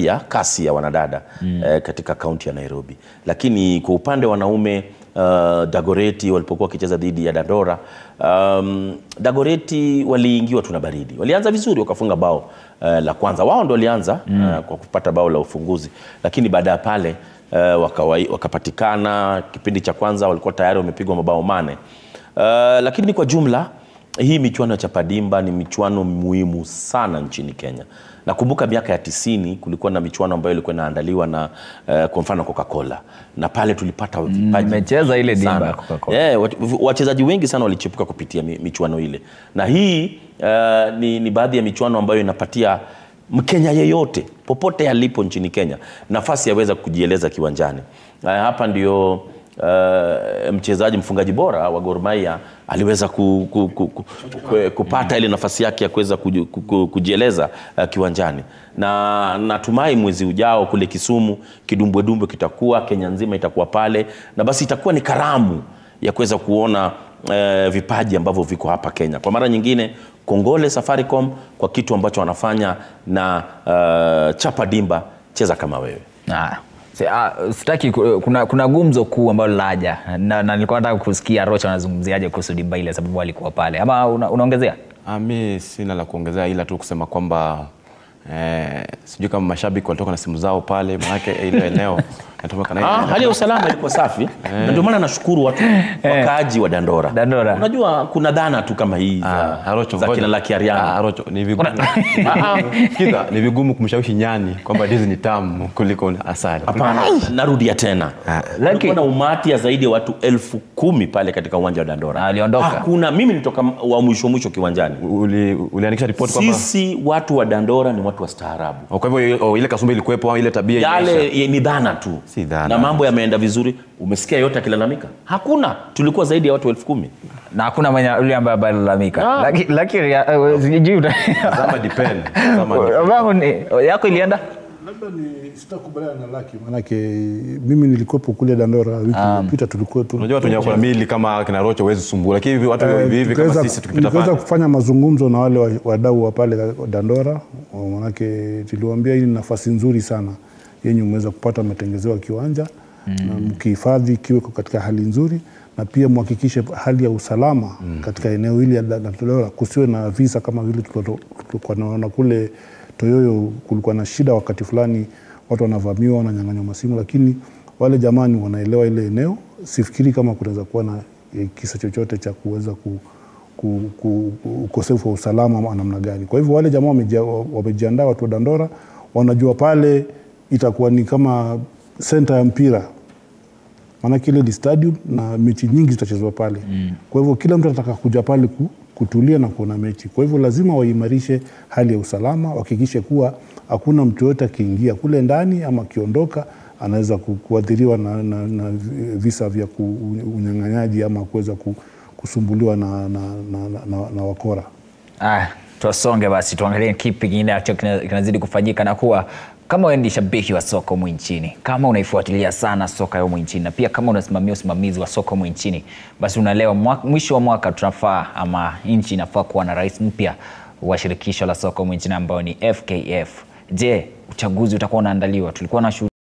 pia kasi ya wanadada mm. eh, katika kaunti ya Nairobi, lakini kwa upande wa wanaume uh, Dagoreti walipokuwa wakicheza dhidi ya Dandora um, Dagoreti waliingiwa tuna baridi, walianza vizuri wakafunga bao uh, la kwanza, wao ndo walianza mm. uh, kwa kupata bao la ufunguzi, lakini baada ya pale uh, wakawai, wakapatikana. Kipindi cha kwanza walikuwa tayari wamepigwa mabao mane uh, lakini kwa jumla hii michuano ya Chapadimba ni michuano muhimu sana nchini Kenya. Nakumbuka miaka ya tisini kulikuwa na michuano ambayo ilikuwa inaandaliwa na uh, kwa mfano Coca-Cola na pale tulipata mm, mmecheza ile dimba ya Coca-Cola. Yeah, wachezaji wengi sana walichipuka kupitia michuano ile, na hii uh, ni, ni baadhi ya michuano ambayo inapatia Mkenya yeyote popote alipo nchini Kenya nafasi yaweza kujieleza kiwanjani. Uh, hapa ndio Eh, mchezaji mfungaji bora wa Gor Mahia aliweza ku, ku, ku, ku, ku, kupata ile nafasi yake ya kuweza ku, ku, ku, kujieleza uh, kiwanjani na natumai mwezi ujao kule Kisumu kidumbwedumbwe kitakuwa, Kenya nzima itakuwa pale, na basi itakuwa ni karamu ya kuweza kuona uh, vipaji ambavyo viko hapa Kenya. Kwa mara nyingine, kongole Safaricom kwa kitu ambacho wanafanya na uh, chapa dimba, cheza kama wewe. nah. Ah, sitaki kuna, kuna gumzo kuu ambalo laja na, na nilikuwa nataka kusikia rocha anazungumziaje kuhusu dimba ile sababu alikuwa pale ama una, unaongezea ah, mi sina la kuongezea ila tu kusema kwamba eh, sijui kama mashabiki walitoka na simu zao pale manake eh, ile eneo Ah, hali ya usalama ilikuwa safi eh. na ndio maana nashukuru watu eh. wakaaji wa Dandora. Dandora. Unajua kuna dhana tu kama hii ah, za kina Lucky Ariana. Ah, ni vigumu. Sikiza, ah, ni vigumu kumshawishi nyani kwamba hizi ni tamu kuliko asali. Hapana, narudia tena. Lakini kuna umati ya zaidi ya watu elfu kumi pale katika uwanja wa Dandora. Aliondoka. Hakuna, mimi nitoka wa mwisho mwisho kiwanjani. Uliandikisha ripoti kwamba sisi watu wa Dandora ni watu wa staarabu. Oh, kwa hivyo oh, ile kasumba ilikuwepo, ile tabia yale ni dhana tu si na mambo yameenda vizuri. Umesikia yote akilalamika? Hakuna, tulikuwa zaidi ya watu elfu kumi na hakuna mwenye yule ambaye amelalamika, lakini eh, ilienda labda ni sitakubaliana na Laki, manake mimi nilikuwepo kule Dandora wiki ah. iliyopita, um, tulikuwa mili kama kina Rocha huwezi sumbua, lakini watu hivi hivi kama kufanya mazungumzo na wale wadau wa pale Dandora, manake tuliwambia hii ni nafasi nzuri sana yenye umeweza kupata umetengezewa kiwanja mm. na mkihifadhi kiwe katika hali nzuri na pia mhakikishe hali ya usalama mm. katika eneo hili la kusiwe na visa kama vile tulikuwa tunaona kule Toyoyo, kulikuwa na shida wakati fulani, watu wanavamiwa, wananyang'anywa masimu, lakini wale jamani wanaelewa ile eneo. Sifikiri kama kunaweza kuwa na eh, kisa chochote cha kuweza ku, ku, ku, ukosefu wa usalama ama namna gani. Kwa hivyo wale jamaa wamejiandaa, watu wa Dandora wanajua pale itakuwa ni kama senta ya mpira maanake ile ni stadium na mechi nyingi zitachezwa pale mm. kwa hivyo kila mtu anataka kuja pale ku, kutulia na kuona mechi kwa hivyo lazima waimarishe hali ya usalama wahakikishe kuwa hakuna mtu yoyote akiingia kule ndani ama akiondoka anaweza kuathiriwa na, na, na visa vya unyang'anyaji ama kuweza kusumbuliwa na, na, na, na, na, na wakora ah, tuwasonge basi tuangalie kipi kingine ambacho kinazidi kufanyika na kuwa kama wewe ni shabiki wa soka humu nchini, kama unaifuatilia sana soka humu nchini na pia kama unasimamia usimamizi wa soka humu nchini, basi unaelewa mwisho wa mwaka tunafaa ama nchi inafaa kuwa na rais mpya wa shirikisho la soka humu nchini ambayo ni FKF. Je, uchaguzi utakuwa unaandaliwa? Tulikuwa na